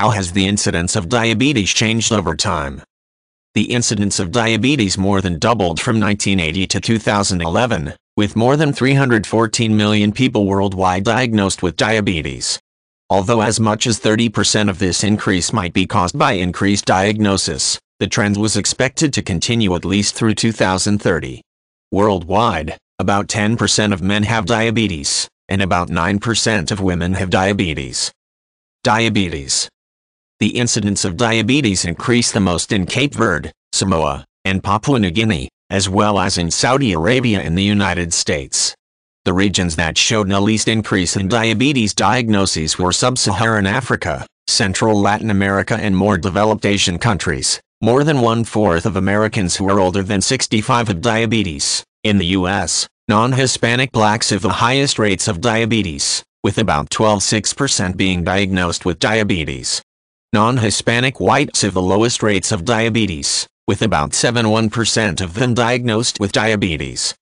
How has the incidence of diabetes changed over time? The incidence of diabetes more than doubled from 1980 to 2011, with more than 314 million people worldwide diagnosed with diabetes. Although as much as 30% of this increase might be caused by increased diagnosis, the trend was expected to continue at least through 2030. Worldwide, about 10% of men have diabetes, and about 9% of women have diabetes. Diabetes, the incidence of diabetes increased the most in Cape Verde, Samoa, and Papua New Guinea, as well as in Saudi Arabia and the United States. The regions that showed the least increase in diabetes diagnoses were sub-Saharan Africa, Central Latin America and more developed Asian countries. More than one-fourth of Americans who are older than 65 have diabetes. In the U.S., non-Hispanic blacks have the highest rates of diabetes, with about 12.6% being diagnosed with diabetes. Non-Hispanic whites have the lowest rates of diabetes, with about 71% of them diagnosed with diabetes.